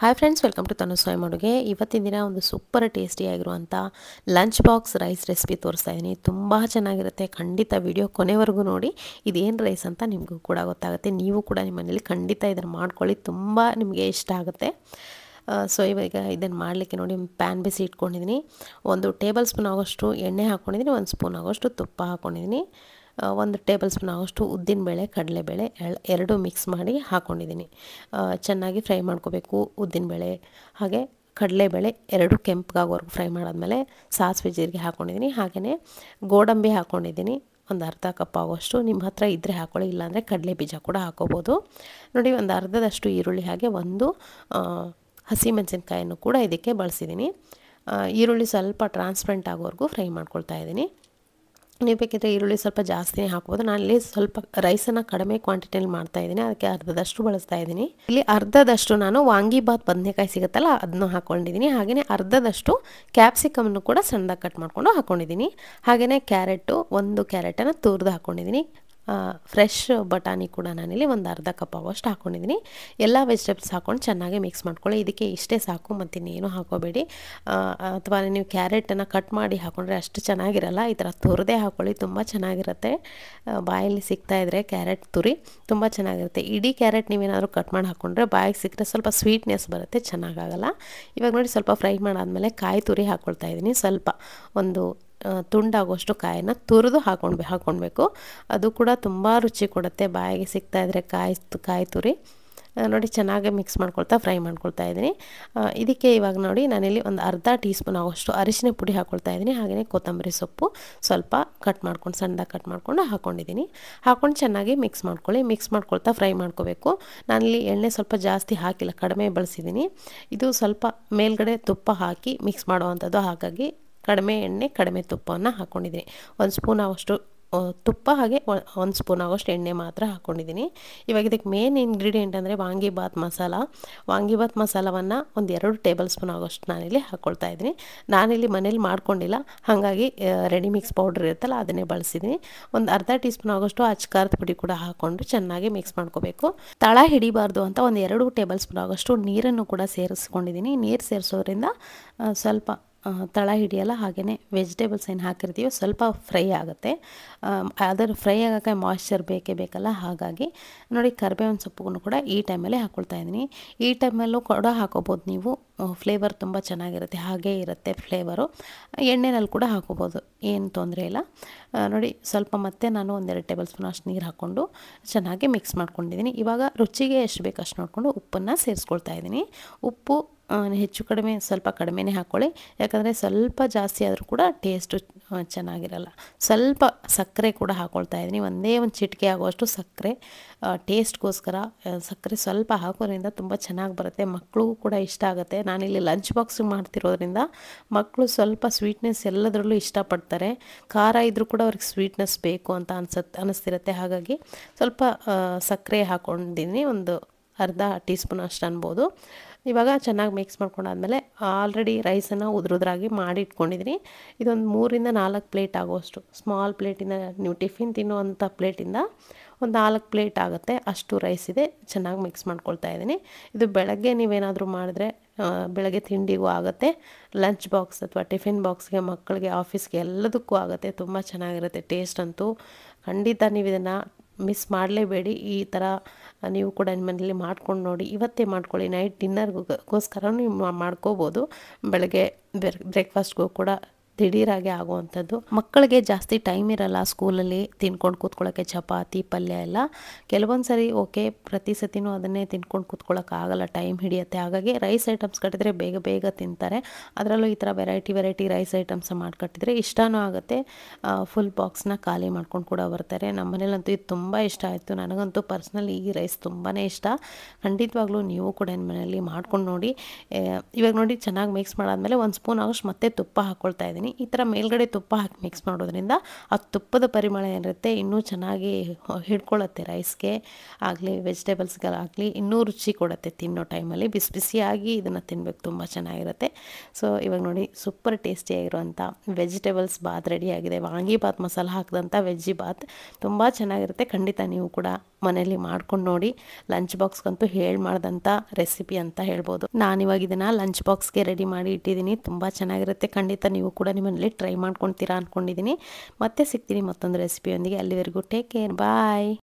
hi friends welcome to Tanu ಸೋಯ್ ಮಡುಗೆ ಇವತ್ತಿನ ದಿನ ಒಂದು ಸೂಪರ್ ಟೇಸ್ಟಿಯಾಗಿರುವಂಥ ಲಂಚ್ ಬಾಕ್ಸ್ ರೈಸ್ ರೆಸಿಪಿ ತೋರಿಸ್ತಾ ಇದ್ದೀನಿ ತುಂಬ ಚೆನ್ನಾಗಿರುತ್ತೆ ಖಂಡಿತ ವಿಡಿಯೋ ಕೊನೆವರೆಗೂ ನೋಡಿ ಇದೇನು ರೈಸ್ ಅಂತ ನಿಮಗೂ ಕೂಡ ಗೊತ್ತಾಗುತ್ತೆ ನೀವು ಕೂಡ ನಿಮ್ಮ ಮನೇಲಿ ಖಂಡಿತ ಇದನ್ನು ಮಾಡ್ಕೊಳ್ಳಿ ತುಂಬ ನಿಮಗೆ ಇಷ್ಟ ಆಗುತ್ತೆ ಸೊ ಇವಾಗ ಇದನ್ನು ಮಾಡಲಿಕ್ಕೆ ನೋಡಿ ಪ್ಯಾನ್ ಬಿಸಿ ಇಟ್ಕೊಂಡಿದ್ದೀನಿ ಒಂದು ಟೇಬಲ್ ಸ್ಪೂನ್ ಆಗೋಷ್ಟು ಎಣ್ಣೆ ಹಾಕ್ಕೊಂಡಿದ್ದೀನಿ ಒಂದು ಸ್ಪೂನ್ ಆಗೋಷ್ಟು ತುಪ್ಪ ಹಾಕ್ಕೊಂಡಿದ್ದೀನಿ ಒಂದು ಟೇಬಲ್ ಸ್ಪೂನ್ ಆಗೋಷ್ಟು ಉದ್ದಿನಬೇಳೆ ಕಡಲೆಬೇಳೆ ಎರಡು ಮಿಕ್ಸ್ ಮಾಡಿ ಹಾಕ್ಕೊಂಡಿದ್ದೀನಿ ಚೆನ್ನಾಗಿ ಫ್ರೈ ಮಾಡ್ಕೋಬೇಕು ಉದ್ದಿನಬೇಳೆ ಹಾಗೆ ಕಡಲೆಬೇಳೆ ಎರಡು ಕೆಂಪಗಾಗೋವರೆಗೂ ಫ್ರೈ ಮಾಡಾದ್ಮೇಲೆ ಸಾಸಿವೆ ಜೀರಿಗೆ ಹಾಕ್ಕೊಂಡಿದ್ದೀನಿ ಹಾಗೆಯೇ ಗೋಡಂಬಿ ಹಾಕ್ಕೊಂಡಿದ್ದೀನಿ ಒಂದು ಅರ್ಧ ಕಪ್ ಆಗುವಷ್ಟು ನಿಮ್ಮ ಹತ್ರ ಇದ್ದರೆ ಹಾಕೊಳ್ಳಿ ಇಲ್ಲಾಂದರೆ ಕಡಲೆ ಬೀಜ ಕೂಡ ಹಾಕೋಬೋದು ನೋಡಿ ಒಂದು ಅರ್ಧದಷ್ಟು ಈರುಳ್ಳಿ ಹಾಗೆ ಒಂದು ಹಸಿಮೆಣಸಿನ್ಕಾಯನ್ನು ಕೂಡ ಇದಕ್ಕೆ ಬಳಸಿದ್ದೀನಿ ಈರುಳ್ಳಿ ಸ್ವಲ್ಪ ಟ್ರಾನ್ಸ್ಪರೆಂಟ್ ಆಗೋವರೆಗೂ ಫ್ರೈ ಮಾಡ್ಕೊಳ್ತಾ ಇದ್ದೀನಿ ನೀವು ಬೇಕಿದ್ರೆ ಈರುಳ್ಳಿ ಸ್ವಲ್ಪ ಜಾಸ್ತಿನೇ ಹಾಕ್ಬೋದು ಇಲ್ಲಿ ಸ್ವಲ್ಪ ರೈಸನ್ನು ಕಡಿಮೆ ಕ್ವಾಂಟಿಟಿಯಲ್ಲಿ ಮಾಡ್ತಾ ಇದ್ದೀನಿ ಅದಕ್ಕೆ ಅರ್ಧದಷ್ಟು ಬಳಸ್ತಾ ಇದ್ದೀನಿ ಇಲ್ಲಿ ಅರ್ಧದಷ್ಟು ನಾನು ವಾಂಗಿಬಾತ್ ಬದನೆಕಾಯಿ ಸಿಗುತ್ತಲ್ಲ ಅದನ್ನು ಹಾಕ್ಕೊಂಡಿದ್ದೀನಿ ಹಾಗೆಯೇ ಅರ್ಧದಷ್ಟು ಕ್ಯಾಪ್ಸಿಕಮ್ನು ಕೂಡ ಸಣ್ಣದಾಗಿ ಕಟ್ ಮಾಡಿಕೊಂಡು ಹಾಕ್ಕೊಂಡಿದ್ದೀನಿ ಹಾಗೆಯೇ ಕ್ಯಾರೆಟು ಒಂದು ಕ್ಯಾರೆಟನ್ನು ತುರಿದು ಹಾಕ್ಕೊಂಡಿದ್ದೀನಿ ಫ್ರೆಶ್ ಬಟಾಣಿ ಕೂಡ ನಾನಿಲ್ಲಿ ಒಂದು ಅರ್ಧ ಕಪ್ ಆಗುವಷ್ಟು ಹಾಕ್ಕೊಂಡಿದ್ದೀನಿ ಎಲ್ಲ ವೆಜಿಟೇಬಲ್ಸ್ ಹಾಕ್ಕೊಂಡು ಚೆನ್ನಾಗಿ ಮಿಕ್ಸ್ ಮಾಡ್ಕೊಳ್ಳಿ ಇದಕ್ಕೆ ಇಷ್ಟೇ ಸಾಕು ಮತ್ತು ಇನ್ನೇನು ಹಾಕೋಬೇಡಿ ಅಥವಾ ನೀವು ಕ್ಯಾರೆಟನ್ನು ಕಟ್ ಮಾಡಿ ಹಾಕೊಂಡ್ರೆ ಅಷ್ಟು ಚೆನ್ನಾಗಿರಲ್ಲ ಈ ಥರ ತುರಿದೇ ಹಾಕ್ಕೊಳ್ಳಿ ತುಂಬ ಚೆನ್ನಾಗಿರುತ್ತೆ ಬಾಯಲ್ಲಿ ಸಿಗ್ತಾ ಇದ್ದರೆ ಕ್ಯಾರೆಟ್ ತುರಿ ತುಂಬ ಚೆನ್ನಾಗಿರುತ್ತೆ ಇಡೀ ಕ್ಯಾರೆಟ್ ನೀವೇನಾದರೂ ಕಟ್ ಮಾಡಿ ಹಾಕ್ಕೊಂಡ್ರೆ ಬಾಯಿಗೆ ಸಿಕ್ಕರೆ ಸ್ವಲ್ಪ ಸ್ವೀಟ್ನೆಸ್ ಬರುತ್ತೆ ಚೆನ್ನಾಗಾಗಲ್ಲ ಇವಾಗ ನೋಡಿ ಸ್ವಲ್ಪ ಫ್ರೈ ಮಾಡಾದಮೇಲೆ ಕಾಯಿ ತುರಿ ಹಾಕ್ಕೊಳ್ತಾ ಇದ್ದೀನಿ ಸ್ವಲ್ಪ ಒಂದು ತುಂಡಾಗೋಷ್ಟು ಕಾಯಿನ ತುರಿದು ಹಾಕೊಂಡು ಹಾಕ್ಕೊಳ್ಬೇಕು ಅದು ಕೂಡ ತುಂಬ ರುಚಿ ಕೊಡುತ್ತೆ ಬಾಯಿಗೆ ಸಿಗ್ತಾ ಇದ್ದರೆ ಕಾಯಿ ಕಾಯಿ ತುರಿ ನೋಡಿ ಚೆನ್ನಾಗಿ ಮಿಕ್ಸ್ ಮಾಡ್ಕೊಳ್ತಾ ಫ್ರೈ ಮಾಡ್ಕೊಳ್ತಾ ಇದ್ದೀನಿ ಇದಕ್ಕೆ ಇವಾಗ ನೋಡಿ ನಾನಿಲ್ಲಿ ಒಂದು ಅರ್ಧ ಟೀ ಸ್ಪೂನ್ ಆಗೋಷ್ಟು ಅರಿಶಿನ ಪುಡಿ ಹಾಕ್ಕೊಳ್ತಾ ಇದ್ದೀನಿ ಹಾಗೆಯೇ ಕೊತ್ತಂಬರಿ ಸೊಪ್ಪು ಸ್ವಲ್ಪ ಕಟ್ ಮಾಡ್ಕೊಂಡು ಸಣ್ಣದಾಗಿ ಕಟ್ ಮಾಡ್ಕೊಂಡು ಹಾಕ್ಕೊಂಡಿದ್ದೀನಿ ಹಾಕ್ಕೊಂಡು ಚೆನ್ನಾಗಿ ಮಿಕ್ಸ್ ಮಾಡ್ಕೊಳ್ಳಿ ಮಿಕ್ಸ್ ಮಾಡ್ಕೊಳ್ತಾ ಫ್ರೈ ಮಾಡ್ಕೋಬೇಕು ನಾನಿಲ್ಲಿ ಎಣ್ಣೆ ಸ್ವಲ್ಪ ಜಾಸ್ತಿ ಹಾಕಿಲ್ಲ ಕಡಿಮೆ ಬಳಸಿದ್ದೀನಿ ಇದು ಸ್ವಲ್ಪ ಮೇಲ್ಗಡೆ ತುಪ್ಪ ಹಾಕಿ ಮಿಕ್ಸ್ ಮಾಡುವಂಥದ್ದು ಹಾಗಾಗಿ ಕಡಿಮೆ ಎಣ್ಣೆ ಕಡಿಮೆ ತುಪ್ಪವನ್ನು ಹಾಕ್ಕೊಂಡಿದ್ದೀನಿ ಒಂದು ಸ್ಪೂನ್ ಆಗೋಷ್ಟು ತುಪ್ಪ ಹಾಗೆ ಒಂದು ಸ್ಪೂನ್ ಆಗೋಷ್ಟು ಎಣ್ಣೆ ಮಾತ್ರ ಹಾಕ್ಕೊಂಡಿದ್ದೀನಿ ಇವಾಗ ಇದಕ್ಕೆ ಮೇನ್ ಇಂಗ್ರೀಡಿಯೆಂಟ್ ಅಂದರೆ ವಾಂಗಿಬಾತ್ ಮಸಾಲ ವಾಂಗಿಬಾತ್ ಮಸಾಲವನ್ನು ಒಂದು ಎರಡು ಟೇಬಲ್ ಸ್ಪೂನ್ ಆಗೋಷ್ಟು ನಾನಿಲ್ಲಿ ಹಾಕ್ಕೊಳ್ತಾ ಇದ್ದೀನಿ ನಾನಿಲ್ಲಿ ಮನೇಲಿ ಮಾಡ್ಕೊಂಡಿಲ್ಲ ಹಾಗಾಗಿ ರೆಡಿ ಮಿಕ್ಸ್ ಪೌಡ್ರ್ ಇರುತ್ತಲ್ಲ ಅದನ್ನೇ ಬಳಸಿದ್ದೀನಿ ಒಂದು ಅರ್ಧ ಟೀ ಸ್ಪೂನ್ ಆಗೋಷ್ಟು ಅಚ್ಕಾರದ ಪುಡಿ ಕೂಡ ಹಾಕ್ಕೊಂಡು ಚೆನ್ನಾಗಿ ಮಿಕ್ಸ್ ಮಾಡ್ಕೋಬೇಕು ತಳ ಹಿಡಿಬಾರ್ದು ಅಂತ ಒಂದು ಎರಡು ಟೇಬಲ್ ಸ್ಪೂನ್ ಆಗೋಷ್ಟು ನೀರನ್ನು ಕೂಡ ಸೇರಿಸ್ಕೊಂಡಿದ್ದೀನಿ ನೀರು ಸೇರಿಸೋದ್ರಿಂದ ಸ್ವಲ್ಪ ತಳ ಹಿಡಿಯಲ್ಲ ಹಾಗೆಯೇ ವೆಜಿಟೇಬಲ್ಸ್ ಏನು ಹಾಕಿರ್ತೀವೋ ಸ್ವಲ್ಪ ಫ್ರೈ ಆಗುತ್ತೆ ಅದರ ಫ್ರೈ ಆಗೋಕ್ಕೆ ಮಾಯ್ಶ್ಚರ್ ಬೇಕೇ ಬೇಕಲ್ಲ ಹಾಗಾಗಿ ನೋಡಿ ಕರಿಬೇವಿನ ಸೊಪ್ಪುಗೂ ಕೂಡ ಈ ಟೈಮಲ್ಲೇ ಹಾಕ್ಕೊಳ್ತಾ ಇದ್ದೀನಿ ಈ ಟೈಮಲ್ಲೂ ಕೂಡ ಹಾಕೋಬೋದು ನೀವು ಫ್ಲೇವರ್ ತುಂಬ ಚೆನ್ನಾಗಿರುತ್ತೆ ಹಾಗೇ ಇರುತ್ತೆ ಫ್ಲೇವರು ಎಣ್ಣೆನಲ್ಲಿ ಕೂಡ ಹಾಕೋಬೋದು ಏನು ತೊಂದರೆ ಇಲ್ಲ ನೋಡಿ ಸ್ವಲ್ಪ ಮತ್ತೆ ನಾನು ಒಂದೆರಡು ಟೇಬಲ್ ಸ್ಪೂನ್ ಅಷ್ಟು ನೀರು ಹಾಕ್ಕೊಂಡು ಚೆನ್ನಾಗಿ ಮಿಕ್ಸ್ ಮಾಡ್ಕೊಂಡಿದ್ದೀನಿ ಇವಾಗ ರುಚಿಗೆ ಎಷ್ಟು ಬೇಕು ಅಷ್ಟು ನೋಡಿಕೊಂಡು ಉಪ್ಪನ್ನು ಸೇರಿಸ್ಕೊಳ್ತಾ ಇದ್ದೀನಿ ಉಪ್ಪು ಹೆಚ್ಚು ಕಡಿಮೆ ಸ್ವಲ್ಪ ಕಡಿಮೆನೇ ಹಾಕ್ಕೊಳ್ಳಿ ಯಾಕಂದರೆ ಸ್ವಲ್ಪ ಜಾಸ್ತಿ ಆದರೂ ಕೂಡ ಟೇಸ್ಟು ಚೆನ್ನಾಗಿರಲ್ಲ ಸ್ವಲ್ಪ ಸಕ್ಕರೆ ಕೂಡ ಹಾಕ್ಕೊಳ್ತಾ ಇದ್ದೀನಿ ಒಂದೇ ಒಂದು ಚಿಟಿಕೆ ಆಗುವಷ್ಟು ಸಕ್ಕರೆ ಟೇಸ್ಟ್ಗೋಸ್ಕರ ಸಕ್ಕರೆ ಸ್ವಲ್ಪ ಹಾಕೋದ್ರಿಂದ ತುಂಬ ಚೆನ್ನಾಗಿ ಬರುತ್ತೆ ಮಕ್ಕಳಿಗೂ ಕೂಡ ಇಷ್ಟ ಆಗುತ್ತೆ ನಾನಿಲ್ಲಿ ಲಂಚ್ ಬಾಕ್ಸ್ ಮಾಡ್ತಿರೋದ್ರಿಂದ ಮಕ್ಕಳು ಸ್ವಲ್ಪ ಸ್ವೀಟ್ನೆಸ್ ಎಲ್ಲದರಲ್ಲೂ ಇಷ್ಟಪಡ್ತಾರೆ ಖಾರ ಇದ್ದರೂ ಕೂಡ ಅವ್ರಿಗೆ ಸ್ವೀಟ್ನೆಸ್ ಬೇಕು ಅಂತ ಅನ್ಸತ್ ಅನ್ನಿಸ್ತಿರತ್ತೆ ಹಾಗಾಗಿ ಸ್ವಲ್ಪ ಸಕ್ಕರೆ ಹಾಕ್ಕೊಂಡಿದ್ದೀನಿ ಒಂದು ಅರ್ಧ ಟೀ ಸ್ಪೂನ್ ಅಷ್ಟು ಅನ್ಬೋದು ಇವಾಗ ಚೆನ್ನಾಗಿ ಮಿಕ್ಸ್ ಮಾಡ್ಕೊಂಡಾದ್ಮೇಲೆ ಆಲ್ರೆಡಿ ರೈಸನ್ನು ಉದ್ರುದ್ರಾಗಿ ಮಾಡಿ ಇಟ್ಕೊಂಡಿದ್ದೀನಿ ಇದೊಂದು ಮೂರಿಂದ ನಾಲ್ಕು ಪ್ಲೇಟ್ ಆಗೋಷ್ಟು ಸ್ಮಾಲ್ ಪ್ಲೇಟಿಂದ ನೀವು ಟಿಫಿನ್ ತಿನ್ನುವಂಥ ಪ್ಲೇಟಿಂದ ಒಂದು ನಾಲ್ಕು ಪ್ಲೇಟ್ ಆಗುತ್ತೆ ಅಷ್ಟು ರೈಸ್ ಇದೆ ಚೆನ್ನಾಗಿ ಮಿಕ್ಸ್ ಮಾಡ್ಕೊಳ್ತಾ ಇದ್ದೀನಿ ಇದು ಬೆಳಗ್ಗೆ ನೀವೇನಾದರೂ ಮಾಡಿದ್ರೆ ಬೆಳಗ್ಗೆ ತಿಂಡಿಗೂ ಆಗುತ್ತೆ ಲಂಚ್ ಬಾಕ್ಸ್ ಅಥವಾ ಟಿಫಿನ್ ಬಾಕ್ಸ್ಗೆ ಮಕ್ಕಳಿಗೆ ಆಫೀಸ್ಗೆ ಎಲ್ಲದಕ್ಕೂ ಆಗುತ್ತೆ ತುಂಬ ಚೆನ್ನಾಗಿರುತ್ತೆ ಟೇಸ್ಟ್ ಅಂತೂ ಖಂಡಿತ ನೀವು ಇದನ್ನು ಮಿಸ್ ಮಾಡಲೇಬೇಡಿ ಈ ಥರ ನೀವು ಕೂಡ ನಿಮ್ಮ ಮನೇಲಿ ಮಾಡ್ಕೊಂಡು ನೋಡಿ ಇವತ್ತೇ ಮಾಡ್ಕೊಳ್ಳಿ ನೈಟ್ ಡಿನ್ನರ್ಗೋಸ್ಕರ ನೀವು ಮಾಡ್ಕೋಬೋದು ಬೆಳಗ್ಗೆ ಬ್ರೇಕ್ಫಾಸ್ಟ್ಗೂ ಕೂಡ ದಿಢೀರಾಗೆ ಆಗುವಂಥದ್ದು ಮಕ್ಕಳಿಗೆ ಜಾಸ್ತಿ ಟೈಮ್ ಇರಲ್ಲ ಸ್ಕೂಲಲ್ಲಿ ತಿನ್ಕೊಂಡು ಕೂತ್ಕೊಳ್ಳೋಕ್ಕೆ ಚಪಾತಿ ಪಲ್ಯ ಎಲ್ಲ ಕೆಲವೊಂದು ಸರಿ ಓಕೆ ಪ್ರತಿ ಸತಿನೂ ಅದನ್ನೇ ತಿನ್ಕೊಂಡು ಕೂತ್ಕೊಳ್ಳೋಕ್ಕಾಗಲ್ಲ ಟೈಮ್ ಹಿಡಿಯುತ್ತೆ ಹಾಗಾಗಿ ರೈಸ್ ಐಟಮ್ಸ್ ಕಟ್ಟಿದ್ರೆ ಬೇಗ ಬೇಗ ತಿಂತಾರೆ ಅದರಲ್ಲೂ ಈ ಥರ ವೆರೈಟಿ ವೆರೈಟಿ ರೈಸ್ ಐಟಮ್ಸ್ ಮಾಡಿಕಟ್ಟಿದ್ರೆ ಇಷ್ಟನೂ ಆಗುತ್ತೆ ಫುಲ್ ಬಾಕ್ಸ್ನ ಖಾಲಿ ಮಾಡ್ಕೊಂಡು ಕೂಡ ಬರ್ತಾರೆ ನಮ್ಮ ಮನೇಲಂತೂ ಇದು ತುಂಬ ಇಷ್ಟ ಆಯಿತು ನನಗಂತೂ ಪರ್ಸ್ನಲಿ ಈ ರೈಸ್ ತುಂಬಾ ಇಷ್ಟ ಖಂಡಿತವಾಗ್ಲೂ ನೀವು ಕೂಡ ನಿಮ್ಮ ಮನೆಯಲ್ಲಿ ಮಾಡ್ಕೊಂಡು ನೋಡಿ ಇವಾಗ ನೋಡಿ ಚೆನ್ನಾಗಿ ಮಿಕ್ಸ್ ಮಾಡಾದ್ಮೇಲೆ ಒಂದು ಸ್ಪೂನ್ ಆಗೋಷ್ಟು ಮತ್ತೆ ತುಪ್ಪ ಹಾಕ್ಕೊಳ್ತಾ ಇದ್ದೀನಿ ಈ ಥರ ಮೇಲ್ಗಡೆ ತುಪ್ಪ ಹಾಕಿ ಮಿಕ್ಸ್ ಮಾಡೋದ್ರಿಂದ ಆ ತುಪ್ಪದ ಪರಿಮಳ ಏನಿರುತ್ತೆ ಇನ್ನೂ ಚೆನ್ನಾಗಿ ಹಿಡ್ಕೊಳ್ಳುತ್ತೆ ರೈಸ್ಗೆ ಆಗಲಿ ವೆಜಿಟೇಬಲ್ಸ್ಗಳಾಗಲಿ ಇನ್ನೂ ರುಚಿ ಕೊಡುತ್ತೆ ತಿನ್ನೋ ಟೈಮಲ್ಲಿ ಬಿಸಿ ಬಿಸಿಯಾಗಿ ಇದನ್ನು ತಿನ್ನಬೇಕು ತುಂಬ ಚೆನ್ನಾಗಿರುತ್ತೆ ಸೊ ಇವಾಗ ನೋಡಿ ಸೂಪರ್ ಟೇಸ್ಟಿಯಾಗಿರುವಂಥ ವೆಜಿಟೇಬಲ್ಸ್ ಬಾತ್ ರೆಡಿಯಾಗಿದೆ ವಾಂಗಿ ಬಾತ್ ಮಸಾಲ ಹಾಕಿದಂಥ ವೆಜ್ಜಿ ಬಾತ್ ತುಂಬ ಚೆನ್ನಾಗಿರುತ್ತೆ ಖಂಡಿತ ನೀವು ಕೂಡ ಮನೆಯಲ್ಲಿ ಮಾಡ್ಕೊಂಡು ನೋಡಿ ಲಂಚ್ ಬಾಕ್ಸ್ಗಂತೂ ಹೇಳಿ ಮಾಡಿದಂಥ ರೆಸಿಪಿ ಅಂತ ಹೇಳ್ಬೋದು ನಾನಿವಾಗ ಇದನ್ನು ಲಂಚ್ ಬಾಕ್ಸ್ಗೆ ರೆಡಿ ಮಾಡಿ ಇಟ್ಟಿದ್ದೀನಿ ತುಂಬ ಚೆನ್ನಾಗಿರುತ್ತೆ ಖಂಡಿತ ನೀವು ಕೂಡ ನಿಮ್ಮಲ್ಲಿ ಟ್ರೈ ಮಾಡ್ಕೊಳ್ತೀರಾ ಅಂದ್ಕೊಂಡಿದ್ದೀನಿ ಮತ್ತೆ ಸಿಗ್ತೀನಿ ಮತ್ತೊಂದು ರೆಸಿಪಿಯೊಂದಿಗೆ ಅಲ್ಲಿವರೆಗೂ ಟೇಕ್ ಕೇರ್ ಬಾಯ್